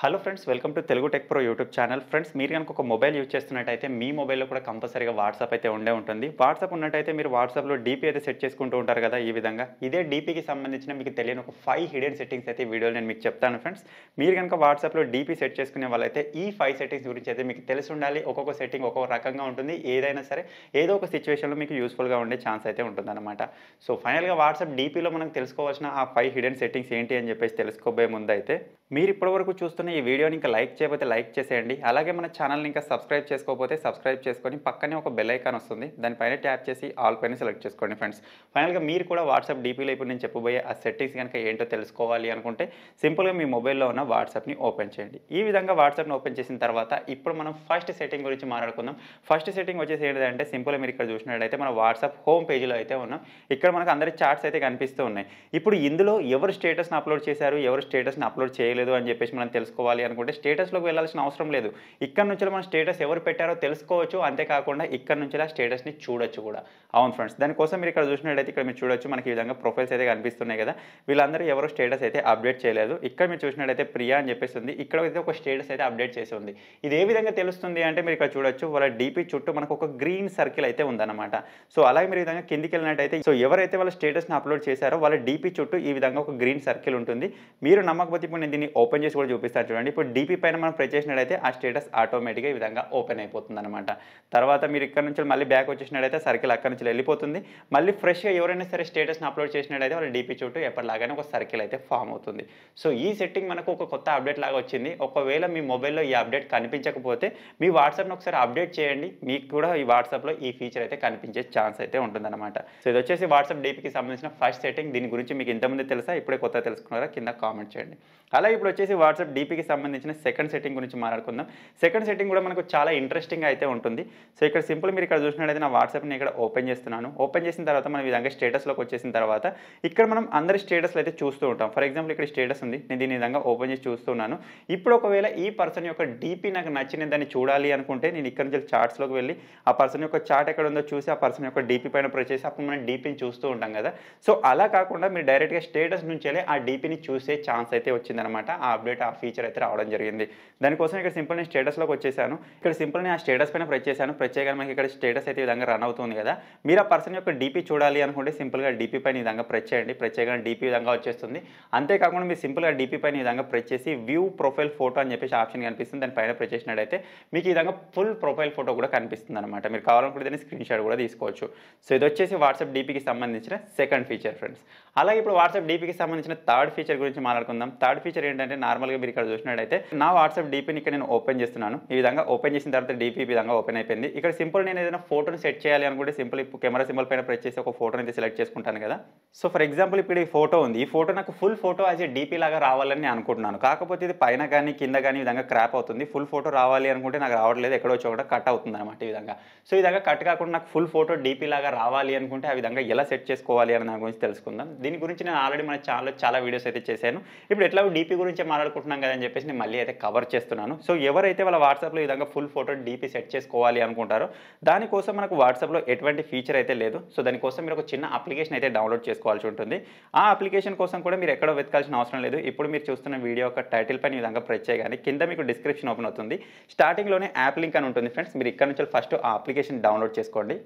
hello friends welcome to Telugu tech pro YouTube channel friends మీరు కనుక ఒక మొబైల్ యూజ్ చేస్తున్నట్టయితే మీ మొబైల్లో కూడా కంపల్సరీగా వాట్సాప్ అయితే ఉండే ఉంటుంది వాట్సాప్ ఉన్నట్టయితే మీరు వాట్సాప్లో డీపీ అయితే సెట్ చేసుకుంటూ ఉంటారు కదా ఈ విధంగా ఇదే డీపీకి సంబంధించిన మీకు తెలియని ఒక ఫైవ్ హిడెన్ సెట్టింగ్స్ అయితే వీడియోలో నేను మీకు చెప్తాను ఫ్రెండ్స్ మీరు కనుక వాట్సాప్లో డీపీ సెట్ చేసుకునే వాళ్ళైతే ఈ ఫైవ్ సెట్టింగ్స్ గురించి అయితే మీకు తెలిసి ఉండాలి ఒక్కొక్క సెట్టింగ్ ఒక్కొక్క రకంగా ఉంటుంది ఏదైనా సరే ఏదో ఒక సిచ్యువేషన్లో మీకు యూస్ఫుల్గా ఉండే ఛాన్స్ అయితే ఉంటుందన్నమాట సో ఫైనల్గా వాట్సాప్ డీపీలో మనం తెలుసుకోవాల్సిన ఆ ఫైవ్ హిడెన్ సెట్టింగ్స్ ఏంటి అని చెప్పేసి తెలుసుకోబోయే ముందు అయితే మీరు ఇప్పటివరకు చూస్తున్న ఈ వీడియోని ఇంకా లైక్ చేయకపోతే లైక్ చేసేయండి అలాగే మన ఛానల్ని ఇంకా సబ్స్క్రైబ్ చేసుకోకపోతే సబ్స్క్రైబ్ చేసుకొని పక్కనే ఒక బెల్ ఐకాన్ వస్తుంది దానిపైన ట్యాప్ చేసి ఆల్ పైన సెలెక్ట్ చేసుకోండి ఫ్రెండ్స్ ఫైనల్గా మీరు కూడా వాట్సాప్ డీపీలో ఇప్పుడు నేను చెప్పబోయే ఆ సెట్టింగ్స్ కనుక ఏంటో తెలుసుకోవాలి అనుకుంటే సింపుల్గా మీ మొబైల్లో ఉన్న వాట్సాప్ని ఓపెన్ చేయండి ఈ విధంగా వాట్సాప్ని ఓపెన్ చేసిన తర్వాత ఇప్పుడు మనం ఫస్ట్ సెట్టింగ్ గురించి మాట్లాడుకుందాం ఫస్ట్ సెట్టింగ్ వచ్చేసి ఏంటంటే సింపుల్గా మీరు ఇక్కడ చూసినట్టయితే మన వాట్సాప్ హోమ్ పేజీలో అయితే ఉన్నాం ఇక్కడ మనకు అందరి చాట్స్ అయితే కనిపిస్తూ ఉన్నాయి ఇప్పుడు ఇందులో ఎవరు స్టేటస్ని అప్లోడ్ చేశారు ఎవరు స్టేటస్ని అప్లోడ్ చేయలేదు తెలియదు అని చెప్పేసి మనం తెలుసుకోవాలి అనుకుంటే స్టేటస్లోకి వెళ్ళాల్సిన అవసరం లేదు ఇక్కడ నుంచి మన స్టేటస్ ఎవరు పెట్టారో తెలుసుకోవచ్చు అంతేకాకుండా ఇక్కడ నుంచి ఆ స్టేటస్ని చూడొచ్చు కూడా అవును ఫ్రెండ్స్ దానికోసం మీరు ఇక్కడ చూసినట్టయితే ఇక్కడ మీరు చూడొచ్చు మనకి ఈ విధంగా ప్రొఫైల్స్ అయితే కనిపిస్తున్నాయి కదా వీళ్ళందరూ ఎవరు స్టేటస్ అయితే అప్డేట్ చేయలేదు ఇక్కడ మీరు చూసినట్టయితే ప్రియా అని చెప్పేసి ఉంది ఇక్కడ అయితే ఒక స్టేటస్ అయితే అప్డేట్ చేసి ఉంది ఇది ఏ విధంగా తెలుస్తుంది అంటే మీరు ఇక్కడ చూడొచ్చు వాళ్ళ డీపీ చుట్టూ మనకు ఒక గ్రీన్ సర్కిల్ అయితే ఉందన్నమాట సో అలాగే మీరు విధంగా కిందికి వెళ్ళినట్టయితే సో ఎవరైతే వాళ్ళ స్టేటస్ని అప్లోడ్ చేశారో వాళ్ళ డీపీ చుట్టూ ఈ విధంగా ఒక గ్రీన్ సర్కిల్ ఉంటుంది మీరు నమ్మకపోతే ఇప్పుడు నేను దీన్ని దీన్ని ఓపెన్ చేసి కూడా చూపిస్తారు చూడండి ఇప్పుడు డీపీ పైన మనం ప్రెస్ చేసినట్టయితే ఆ స్టేటస్ ఆటోమేటిక్గా ఈ విధంగా ఓపెన్ అయిపోతుంది అనమాట తర్వాత మీరు ఇక్కడ నుంచి మళ్ళీ బ్యాక్ వచ్చినట్టయితే సర్కిల్ అక్కడ నుంచి వెళ్ళిపోతుంది మళ్ళీ ఫ్రెష్గా ఎవరైనా సరే స్టేటస్ని అప్లోడ్ చేసినట్టయితే వాళ్ళు డీపీ చుట్టూ ఎప్పటిలాగానే ఒక సర్కిల్ అయితే ఫామ్ అవుతుంది సో ఈ సెట్టింగ్ మనకు ఒక కొత్త అప్డేట్ లాగా వచ్చింది ఒకవేళ మీ మొబైల్లో ఈ అప్డేట్ కనిపించకపోతే మీ వాట్సాప్ని ఒకసారి అప్డేట్ చేయండి మీకు కూడా ఈ వాట్సాప్లో ఈ ఫీచర్ అయితే కనిపించే ఛాన్స్ అయితే ఉంటుందన్నమాట సో ఇది వచ్చేసి వాట్సాప్ డీపీకి సంబంధించిన ఫస్ట్ సెట్టింగ్ దీని గురించి మీకు ఇంతమంది తెలుసా ఇప్పుడే కొత్త తెలుసుకున్నారా కింద కామెంట్ చేయండి అలా ఇప్పుడు వచ్చేసి వాట్సాప్ డీపీకి సంబంధించిన సెకండ్ సెట్టింగ్ గురించి మాట్లాడుకుందాం సెకండ్ సెట్టింగ్ కూడా మనకు చాలా ఇంట్రెస్టింగ్ అయితే ఉంటుంది సో ఇక్కడ సింపుల్ మీరు ఇక్కడ చూసినట్లయితే నా వాట్సాప్ని ఇక్కడ ఓపెన్ చేస్తున్నాను ఓపెన్ చేసిన తర్వాత మనం విధంగా స్టేటస్లోకి వచ్చేసిన తర్వాత ఇక్కడ మనం అందరి స్టేటస్లు అయితే చూస్తూ ఉంటాం ఫర్ ఎగ్జాంపుల్ ఇక్కడ స్టేటస్ ఉంది నేను దీని విధంగా ఓపెన్ చేసి చూస్తున్నాను ఇప్పుడు ఒకవేళ ఈ పర్సన్ యొక్క డీపీ నాకు నచ్చిన దాన్ని చూడాలి అనుకుంటే నేను ఇక్కడ నుంచి చార్ట్స్లోకి వెళ్ళి ఆ పర్సన్ యొక్క చార్ట్ ఎక్కడ ఉందో చూసి ఆ పర్సన్ యొక్క డీపీ పైన ప్రొచేసి అప్పుడు మనం డీపీని చూస్తూ ఉంటాం కదా సో అలా కాకుండా మీరు డైరెక్ట్గా స్టేటస్ నుంచి ఆ డీపీని చూసే ఛాన్స్ అయితే వచ్చిందనమాట అనమాట ఆ అప్డేట్ ఆ ఫీచర్ అయితే రావడం జరిగింది దానికోసం ఇక్కడ సింపుల్ నేను స్టేటస్లోకి వచ్చేసాను ఇక్కడ సింపుల్ నేను ఆ స్టేటస్ పైన ప్రెస్ చేశాను ప్రెస్ చేయగానే మనకి ఇక్కడ స్టేటస్ అయితే విధంగా రన్ అవుతుంది కదా మీరు ఆ పర్సన్ యొక్క డీపీ చూడాలి అనుకుంటే సింపుల్గా డీపీ పైన విధంగా ప్రెస్ చేయండి ప్రెస్ చేయగానే డీపీ విధంగా వచ్చేస్తుంది అంతేకాకుండా మీరు సింపుల్గా డీపీ పైన విధంగా ప్రెస్ చేసి వ్యూ ప్రొఫైల్ ఫోటో అని చెప్పేసి ఆప్షన్ కనిపిస్తుంది దాని పైన ప్రెస్ చేసినట్టయితే మీకు ఈ విధంగా ఫుల్ ప్రొఫైల్ ఫోటో కూడా కనిపిస్తుంది అనమాట మీరు కావాలనుకుంటే దాన్ని స్క్రీన్ షాట్ కూడా తీసుకోవచ్చు సో ఇది వచ్చేసి వాట్సాప్ డీపీకి సంబంధించిన సెకండ్ ఫీచర్ ఫ్రెండ్స్ అలాగే ఇప్పుడు వాట్సాప్ డీపీకి సంబంధించిన థర్డ్ ఫీచర్ గురించి మాట్లాడుకుందాం థర్డ్ ఫీచర్ ఏంటంటే ఏంటంటే నార్మల్గా మీరు ఇక్కడ చూసినట్టయితే నా వాట్సాప్ డీపీని ఇక్కడ నేను ఓపెన్ చేస్తున్నాను ఈ విధంగా ఓపెన్ చేసిన తర్వాత డీపీ ఈ విధంగా ఓపెన్ అయిపోయింది ఇక్కడ సింపుల్ నేను ఏదైనా ఫోటోని సెట్ చేయాలి అనుకుంటే సింపుల్ ఇప్పుడు కెమెరా సింపుల్ పైన ప్రెస్ చేసి ఒక ఫోటోని అయితే సెలెక్ట్ చేసుకుంటాను కదా సో ఫర్ ఎగ్జాంపుల్ ఇప్పుడు ఈ ఫోటో ఉంది ఈ ఫోటో నాకు full photo as a DP లాగా రావాలని నేను అనుకుంటున్నాను కాకపోతే ఇది పైన కానీ కింద కానీ విధంగా క్రాప్ అవుతుంది ఫుల్ ఫోటో రావాలి అనుకుంటే నాకు రావట్లేదు ఎక్కడో చోట కట్ అవుతుంది అనమాట ఈ విధంగా సో ఈ విధంగా కట్ కాకుండా నాకు ఫుల్ ఫోటో డీపీ లాగా రావాలి అనుకుంటే ఆ విధంగా ఎలా సెట్ చేసుకోవాలి అని దాని గురించి తెలుసుకుందాం దీని గురించి నేను ఆల్రెడీ మన ఛానల్లో చాలా వీడియోస్ అయితే చేశాను ఇప్పుడు ఎట్లా డీపీ గురించే మాట్లాడుకుంటున్నాం అని చెప్పేసి నేను మళ్ళీ అయితే కవర్ చేస్తున్నాను సో ఎవరైతే వాళ్ళ వాట్సాప్లో ఈ విధంగా ఫుల్ ఫోటో డీపీ సెట్ చేసుకోవాలి అనుకుంటారో దానికోసం మనకు వాట్సాప్లో ఎటువంటి ఫీచర్ అయితే లేదు సో దానికోసం మీరు ఒక చిన్న అప్లికేషన్ అయితే డౌన్లోడ్ చేసుకోవాల్సి ఉంటుంది ఆ అప్లికేషన్ కోసం కూడా మీరు ఎక్కడో వెతకాల్సిన అవసరం లేదు ఇప్పుడు మీరు చూస్తున్న వీడియో యొక్క టైటిల్ పైన విధంగా ప్రెస్ చేయగానే కింద మీకు డిస్క్రిప్షన్ ఓపెన్ అవుతుంది స్టార్టింగ్లోనే యాప్ లింక్ అని ఉంటుంది ఫ్రెండ్స్ మీరు ఇక్కడ నుంచి ఫస్ట్ ఆ అప్లికేషన్ డౌన్లోడ్ చేసుకోండి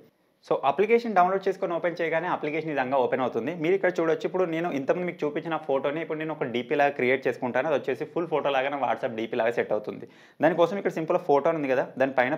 సో అప్లికేషన్ డౌన్లోడ్ చేసుకొని ఓపెన్ చేయగానే అప్లికేషన్ విధంగా ఓపెన్ అవుతుంది మీరు ఇక్కడ చూడొచ్చు ఇప్పుడు నేను ఇంతకుముందు మీకు చూపించిన ఫోటోని ఇప్పుడు నేను ఒక డీపీ లాగా క్రియేట్ చేసుకుంటాను అది వచ్చేసి ఫుల్ ఫోటో లాగా వాట్సాప్ డీపీ లాగా సెట్ అవుతుంది దానికోసం ఇక్కడ సింపుల్ ఫోటో ఉంది కదా దాని పైన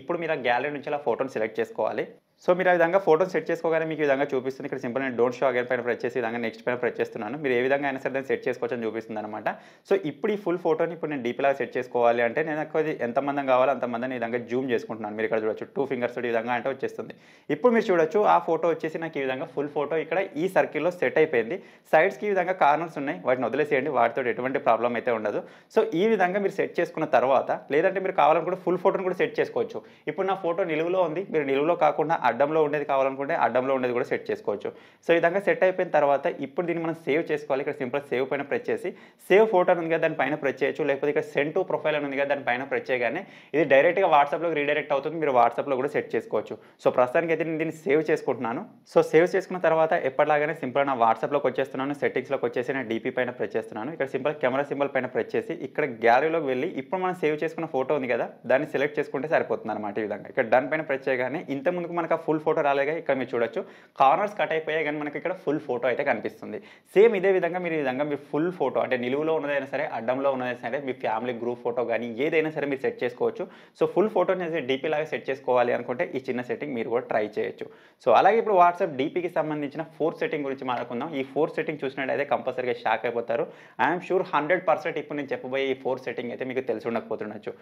ఇప్పుడు మీరు ఆ గ్యాలరీ నుంచి అలా ఫోటోని సెలెక్ట్ చేసుకోవాలి సో మీరు ఆ విధంగా ఫోటోని సెట్ చేసుకోగానే మీకు విధంగా చూపిస్తుంది ఇక్కడ సింపుల్ నేను డోంట్ షో అగైన్ పైన ప్రచేసి విధంగా నెక్స్ట్ పైన ప్రచేస్తున్నాను మీరు ఏ విధంగా అయినా సరే సెట్ చేసుకోవచ్చు అని చూపిస్తుంది అనమాట సో ఇప్పుడు ఈ ఫుల్ ఫోటోని ఇప్పుడు నేను డీపీ లాగా సెట్ చేసుకోవాలి అంటే నేను ఎంతమందం ఎంతమంది కావాలో అంతమందిని ఈ విధంగా జూమ్ చేసుకుంటున్నాను మీరు ఇక్కడ చూడొచ్చు టూ ఫింగర్స్ ఈ విధంగా అంటే వచ్చేస్తుంది ఇప్పుడు మీరు చూడొచ్చు ఆ ఫోటో వచ్చేసి నాకు ఈ విధంగా ఫుల్ ఫోటో ఇక్కడ ఈ సర్కిల్లో సెట్ అయిపోయింది సైడ్స్కి ఈ విధంగా కార్నర్స్ ఉన్నాయి వాటిని వదిలేసేయండి వాటితో ఎటువంటి ప్రాబ్లం అయితే ఉండదు సో ఈ విధంగా మీరు సెట్ చేసుకున్న తర్వాత లేదంటే మీరు కావాలనుకుంటే ఫుల్ ఫోటోని కూడా సెట్ చేసుకోవచ్చు ఇప్పుడు నా ఫోటో నిలువులో ఉంది మీరు నిలువులో కాకుండా అడ్డంలో ఉండేది కావాలనుకుంటే అడ్డంలో ఉండేది కూడా సెట్ చేసుకోవచ్చు సో ఈ విధంగా సెట్ అయిపోయిన తర్వాత ఇప్పుడు దీన్ని మనం సేవ్ చేసుకోవాలి ఇక్కడ సింపుల్ సేవ్ పైన ప్రెస్ చేసి సేవ్ ఫోటో ఉంది కదా దానిపైన ప్రెస్ చేయొచ్చు లేకపోతే ఇక్కడ సెండ్ టు ప్రొఫైల్ ఉంది కదా దానిపైన ప్రెస్ చేయగానే ఇది డైరెక్ట్గా వాట్సాప్లో రీడైరెక్ట్ అవుతుంది మీరు వాట్సాప్లో కూడా సెట్ చేసుకోవచ్చు సో ప్రస్తుతానికి అయితే నేను దీన్ని సేవ్ చేసుకుంటున్నాను సో సేవ్ చేసుకున్న తర్వాత ఎప్పటిలాగానే సింపుల్ నా వాట్సాప్లోకి వచ్చేస్తున్నాను సెట్టింగ్స్లోకి వచ్చేసి నేను డీపీ పైన ప్రెస్ చేస్తున్నాను ఇక్కడ సింపుల్ కెమెరా సింబల్ పైన ప్రెస్ చేసి ఇక్కడ గ్యాలరీలోకి వెళ్ళి ఇప్పుడు మనం సేవ్ చేసుకున్న ఫోటో ఉంది కదా దాన్ని సెలెక్ట్ చేసుకుంటే సరిపోతుంది అనమాట ఈ విధంగా ఇక్కడ డన్ పైన ప్రెస్ చేయగానే ఇంత ముందుకు మనకు ఫుల్ ఫోటో రాలేగా ఇక్కడ మీరు చూడొచ్చు కార్నర్స్ కట్ అయిపోయాయి కానీ మనకి ఇక్కడ ఫుల్ ఫోటో అయితే కనిపిస్తుంది సేమ్ ఇదే విధంగా మీరు ఈ విధంగా మీరు ఫుల్ ఫోటో అంటే నిలువులో ఉన్నదైనా సరే అడ్డంలో ఉన్నదైనా సరే మీ ఫ్యామిలీ గ్రూప్ ఫోటో కానీ ఏదైనా సరే మీరు సెట్ చేసుకోవచ్చు సో ఫుల్ ఫోటోని డీపీ లాగా సెట్ చేసుకోవాలి అనుకుంటే ఈ చిన్న సెట్టింగ్ మీరు కూడా ట్రై ట్రై చేయొచ్చు సో అలాగే ఇప్పుడు వాట్సాప్ డీపీకి సంబంధించిన ఫోర్ సెట్టింగ్ గురించి మాట్లాడుకుందాం ఈ ఫోర్ సెట్టింగ్ చూసినట్టయితే కంపల్సరీగా షాక్ అయిపోతారు ఐఎమ్ షూర్ హండ్రెడ్ పర్సెంట్ ఇప్పుడు నేను చెప్పబోయే ఈ ఫోర్ సెట్టింగ్ అయితే మీకు తెలిసి ఉండకపోతుండొచ్చు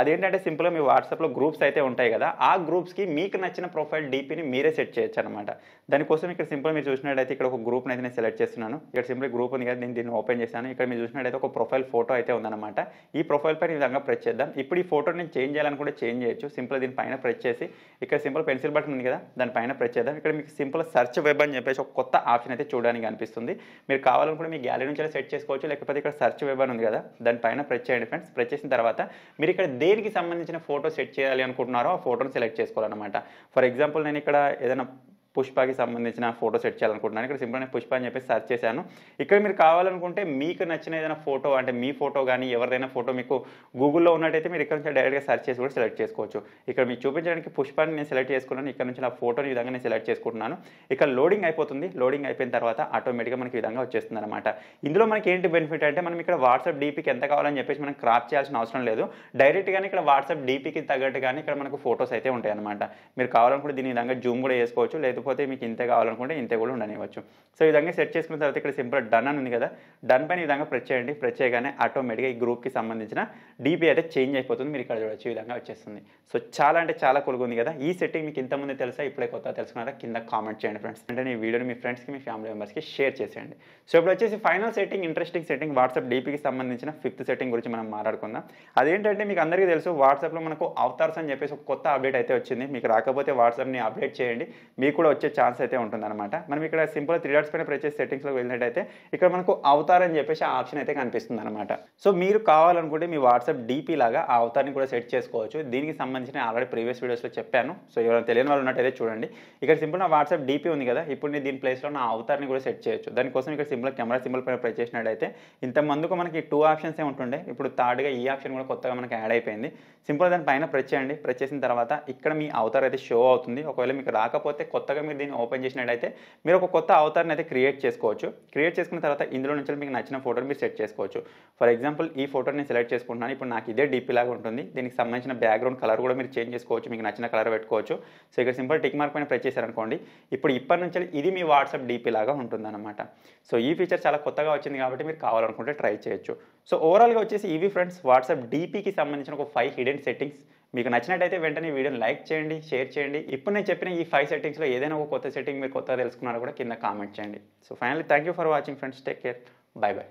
అదేంటంటే సింపుల్గా మీ వాట్సాప్లో గ్రూప్స్ అయితే ఉంటాయి కదా ఆ గ్రూప్స్కి మీకు నచ్చిన ప్రొఫైల్ డీపీని మీరే సెట్ చేయొచ్చు అనమాట దానికోసం ఇక్కడ సింపుల్ మీరు చూసినట్టయితే ఇక్కడ ఒక గ్రూప్ని అయితే నేను సెలెక్ట్ చేస్తున్నాను ఇక్కడ సింపుల్ గ్రూప్ ఉంది కదా నేను దీన్ని ఓపెన్ చేశాను ఇక్కడ మీరు చూసినట్టయితే ఒక ప్రొఫైల్ ఫోటో అయితే ఉందన్నమాట ఈ ప్రొఫైల్ పైన ఈ విధంగా ప్రెస్ చేద్దాం ఇప్పుడు ఈ ఫోటో నేను చేంజ్ చేయాలని కూడా చేంజ్ చేయొచ్చు సింపుల్ దీనిపైన ప్రెస్ చేసి ఇక్కడ సింపుల్ పెన్సిల్ బటన్ ఉంది కదా దానిపైన ప్రెస్ చేద్దాం ఇక్కడ మీకు సింపుల్ సర్చ్ వెబ్ అని చెప్పేసి ఒక కొత్త ఆప్షన్ అయితే చూడడానికి అనిపిస్తుంది మీరు కావాలనుకుంటే మీ గ్యాలరీ నుంచి సెట్ చేసుకోవచ్చు లేకపోతే ఇక్కడ సర్చ్ వెబ్ అని ఉంది కదా దానిపైన ప్రెస్ చేయండి ఫ్రెండ్స్ ప్రెస్ చేసిన తర్వాత మీరు ఇక్కడ దేనికి సంబంధించిన ఫోటో సెట్ చేయాలి అనుకుంటున్నారో ఆ ఫోటోని సెలెక్ట్ చేసుకోవాలన్నమాట ఫర్ ఎగ్జాంపుల్ నేను ఇక్కడ ఏదైనా పుష్పకి సంబంధించిన ఫోటో సెట్ చేయాలనుకుంటున్నాను ఇక్కడ సింపుల్ నేను పుష్ప అని చెప్పి సెర్చ్ చేశాను ఇక్కడ మీరు కావాలనుకుంటే మీకు నచ్చిన ఏదైనా ఫోటో అంటే మీ ఫోటో కానీ ఎవరిదైనా ఫోటో మీకు గూగుల్లో ఉన్నట్టయితే మీరు ఇక్కడ నుంచి డైరెక్ట్గా సెర్చ్ చేసి కూడా సెలెక్ట్ చేసుకోవచ్చు ఇక్కడ మీకు చూపించడానికి పుష్పాన్ని నేను సెలెక్ట్ చేసుకున్నాను ఇక్కడ నుంచి నా ఫోటోని ఈ విధంగా నేను సెలెక్ట్ చేసుకుంటున్నాను ఇక్కడ లోడింగ్ అయిపోతుంది లోడింగ్ అయిపోయిన తర్వాత ఆటోమేటిక్గా మనకి విధంగా వచ్చేస్తుంది అనమాట ఇందులో మనకి ఏంటి బెనిఫిట్ అంటే మనం ఇక్కడ వాట్సాప్ డీపీకి ఎంత కావాలని చెప్పేసి మనం క్రాప్ చేయాల్సిన అవసరం లేదు డైరెక్ట్గానే ఇక్కడ వాట్సాప్ డీపీకి కానీ ఇక్కడ మనకు ఫోటోస్ అయితే ఉంటాయి అనమాట మీరు కావాలనుకుంటే దీని విధంగా జూమ్ కూడా చేసుకోవచ్చు లేదు లేకపోతే మీకు ఇంతే కావాలనుకుంటే ఇంతే కూడా ఉండనివ్వచ్చు సో ఈ విధంగా సెట్ చేసుకున్న తర్వాత ఇక్కడ సింపుల్ డన్ అని ఉంది కదా డన్ పైన ఈ విధంగా ప్రెస్ చేయండి ప్రెస్ చేయగానే ఆటోమేటిక్గా ఈ గ్రూప్కి సంబంధించిన డీపీ అయితే చేంజ్ అయిపోతుంది మీరు ఇక్కడ చూడొచ్చు ఈ విధంగా వచ్చేస్తుంది సో చాలా అంటే చాలా కొలుగుంది కదా ఈ సెట్టింగ్ మీకు ఇంతమంది తెలుసా ఇప్పుడే కొత్త తెలుసుకున్నారా కింద కామెంట్ చేయండి ఫ్రెండ్స్ అంటే నేను వీడియోని మీ ఫ్రెండ్స్కి మీ ఫ్యామిలీ మెంబర్స్కి షేర్ చేసేయండి సో ఇప్పుడు వచ్చేసి final setting interesting setting WhatsApp డీపీకి సంబంధించిన ఫిఫ్త్ సెట్టింగ్ గురించి మనం మాట్లాడుకుందాం అదేంటంటే మీకు అందరికీ తెలుసు వాట్సాప్లో మనకు అవతార్స్ అని చెప్పేసి ఒక కొత్త అప్డేట్ అయితే వచ్చింది మీకు రాకపోతే వాట్సాప్ని అప్డేట్ చేయండి మీకు కూడా వచ్చే ఛాన్స్ అయితే ఉంటుందన్నమాట మనం ఇక్కడ సింపుల్ త్రీ డాట్స్ పైన ప్రచేసి చేసి సెట్టింగ్స్లోకి వెళ్ళినట్టయితే ఇక్కడ మనకు అవతార్ అని చెప్పేసి ఆ ఆప్షన్ అయితే కనిపిస్తుంది అనమాట సో మీరు కావాలనుకుంటే మీ వాట్సాప్ డీపీ లాగా ఆ అవతార్ని కూడా సెట్ చేసుకోవచ్చు దీనికి సంబంధించిన ఆల్రెడీ ప్రీవియస్ వీడియోస్లో చెప్పాను సో ఎవరైనా తెలియని వాళ్ళు ఉన్నట్టయితే చూడండి ఇక్కడ సింపుల్ నా వాట్సాప్ డీపీ ఉంది కదా ఇప్పుడు నేను దీని ప్లేస్లో నా అవతార్ని కూడా సెట్ చేయొచ్చు దానికోసం ఇక్కడ సింపుల్ కెమెరా సింపుల్ పైన ప్రై చేసినట్టయితే మందుకు మనకి టూ ఆప్షన్స్ ఏ ఉంటుండే ఇప్పుడు థర్డ్గా ఈ ఆప్షన్ కూడా కొత్తగా మనకి యాడ్ అయిపోయింది సింపుల్ దాని పైన ప్రెస్ చేయండి చేసిన తర్వాత ఇక్కడ మీ అవతార్ అయితే షో అవుతుంది ఒకవేళ మీకు రాకపోతే కొత్తగా ఒకవేళ మీరు దీన్ని ఓపెన్ చేసినట్టయితే మీరు ఒక కొత్త అవతారని అయితే క్రియేట్ చేసుకోవచ్చు క్రియేట్ చేసుకున్న తర్వాత ఇందులో నుంచి మీకు నచ్చిన ఫోటోని మీరు సెట్ చేసుకోవచ్చు ఫర్ ఎగ్జాంపుల్ ఈ ఫోటో నేను సెలెక్ట్ చేసుకుంటున్నాను ఇప్పుడు నాకు ఇదే డీపీ లాగా ఉంటుంది దీనికి సంబంధించిన బ్యాక్గ్రౌండ్ కలర్ కూడా మీరు చేంజ్ చేసుకోవచ్చు మీకు నచ్చిన కలర్ పెట్టుకోవచ్చు సో ఇక్కడ సింపుల్ టిక్ మార్క్ పైన ప్రెస్ చేశారనుకోండి ఇప్పుడు ఇప్పటి నుంచి ఇది మీ వాట్సాప్ డీపీ లాగా ఉంటుందన్నమాట సో ఈ ఫీచర్ చాలా కొత్తగా వచ్చింది కాబట్టి మీరు కావాలనుకుంటే ట్రై చేయొచ్చు సో ఓవరాల్గా వచ్చేసి ఇవి ఫ్రెండ్స్ వాట్సాప్ డీపీకి సంబంధించిన ఒక ఫైవ్ హిడెన్ సెట్టింగ్స్ మీకు నచ్చినట్టయితే వెంటనే వీడియోని లైక్ చేయండి షేర్ చేయండి ఇప్పుడు నేను చెప్పిన ఈ ఫైవ్ సెట్టింగ్స్లో ఏదైనా ఒక కొత్త సెట్టింగ్ మీరు కొత్తగా తెలుసుకున్నారో కూడా కింద కామెంట్ చేయండి so finally thank you for watching friends take care bye bye